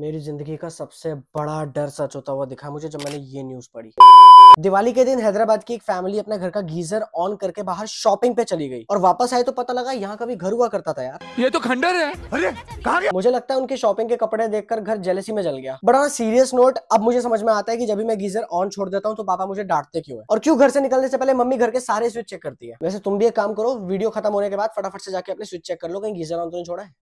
मेरी जिंदगी का सबसे बड़ा डर सच होता हुआ दिखा मुझे जब मैंने ये न्यूज पढ़ी दिवाली के दिन हैदराबाद की एक फैमिली अपने घर का गीजर ऑन करके बाहर शॉपिंग पे चली गई और वापस आए तो पता लगा यहाँ कभी घर हुआ करता था यार ये तो खंडर है अरे कहा गया? मुझे लगता है उनके शॉपिंग के कपड़े देखकर घर जेलेसी में जल गया बड़ा सीरियस नोट अब मुझे समझ में आता है कि जब भी मैं गीजर ऑन छोड़ देता हूँ तो पापा मुझे डांटते क्यों है और क्यों घर से निकलने से पहले मम्मी घर के सारे स्विच चेक करती है वैसे तुम भी एक काम करो वीडियो खत्म होने के बाद फटाफट से जाके अपने स्विच चेक कर लो कहीं गीजर ऑन तो नहीं छोड़ा है